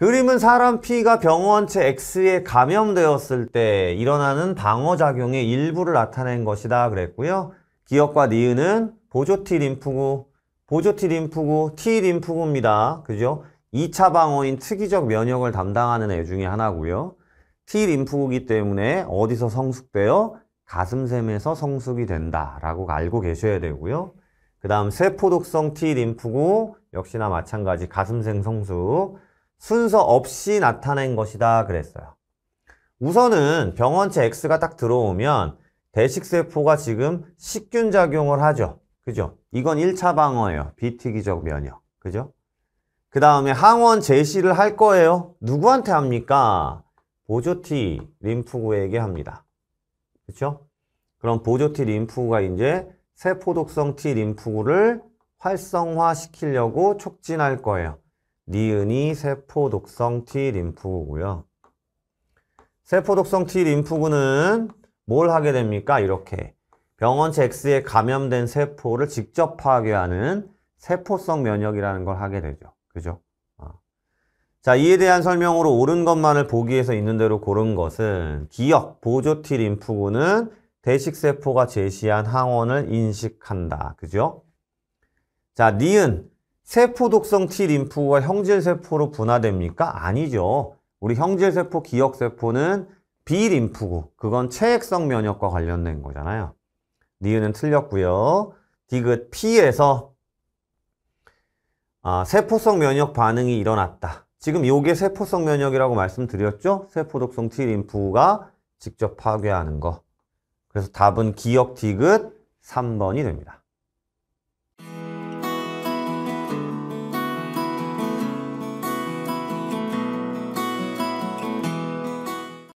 그림은 사람 피가 병원체 X에 감염되었을 때 일어나는 방어작용의 일부를 나타낸 것이다 그랬고요. 기억과 니은은 보조티 림프구, 보조티 림프구, 티 림프구입니다. 그죠? 2차 방어인 특이적 면역을 담당하는 애 중에 하나고요. 티 림프구기 이 때문에 어디서 성숙되어 가슴샘에서 성숙이 된다라고 알고 계셔야 되고요. 그 다음 세포독성 티 림프구 역시나 마찬가지 가슴샘 성숙 순서 없이 나타낸 것이다 그랬어요. 우선은 병원체 X가 딱 들어오면 대식세포가 지금 식균작용을 하죠. 그죠? 이건 1차 방어예요. 비특이적 면역. 그죠? 그 다음에 항원 제시를 할 거예요. 누구한테 합니까? 보조티 림프구에게 합니다. 그렇죠? 그럼 보조티 림프구가 이제 세포독성 T 림프구를 활성화시키려고 촉진할 거예요. 니은이 세포 독성 T 림프구고요. 세포 독성 T 림프구는 뭘 하게 됩니까? 이렇게 병원체 X에 감염된 세포를 직접 파괴하는 세포성 면역이라는 걸 하게 되죠. 그죠? 어. 자, 이에 대한 설명으로 옳은 것만을 보기에서 있는 대로 고른 것은 기억, 보조티 림프구는 대식세포가 제시한 항원을 인식한다. 그죠? 자, 니은, 세포 독성 T림프가 형질세포로 분화됩니까? 아니죠. 우리 형질세포, 기억세포는 B림프고 그건 체액성 면역과 관련된 거잖아요. 니은은 틀렸고요. 디귿 P에서 아, 세포성 면역 반응이 일어났다. 지금 요게 세포성 면역이라고 말씀드렸죠? 세포 독성 T림프가 직접 파괴하는 거. 그래서 답은 기억 디귿 3번이 됩니다.